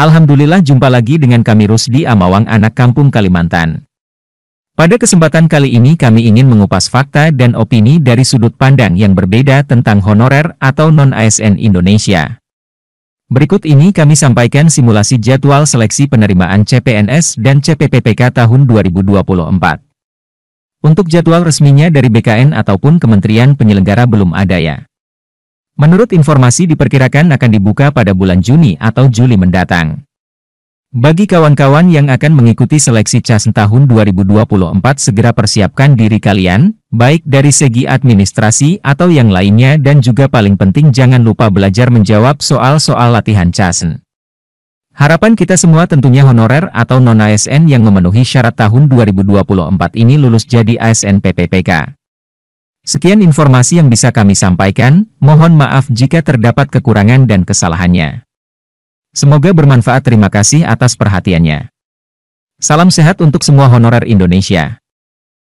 Alhamdulillah jumpa lagi dengan kami Rusdi Amawang anak kampung Kalimantan. Pada kesempatan kali ini kami ingin mengupas fakta dan opini dari sudut pandang yang berbeda tentang honorer atau non-ASN Indonesia. Berikut ini kami sampaikan simulasi jadwal seleksi penerimaan CPNS dan CPPPK tahun 2024. Untuk jadwal resminya dari BKN ataupun Kementerian Penyelenggara belum ada ya. Menurut informasi diperkirakan akan dibuka pada bulan Juni atau Juli mendatang. Bagi kawan-kawan yang akan mengikuti seleksi CAS tahun 2024 segera persiapkan diri kalian, baik dari segi administrasi atau yang lainnya dan juga paling penting jangan lupa belajar menjawab soal-soal latihan CAS. Harapan kita semua tentunya honorer atau non-ASN yang memenuhi syarat tahun 2024 ini lulus jadi ASN PPPK. Sekian informasi yang bisa kami sampaikan, mohon maaf jika terdapat kekurangan dan kesalahannya. Semoga bermanfaat terima kasih atas perhatiannya. Salam sehat untuk semua honorer Indonesia.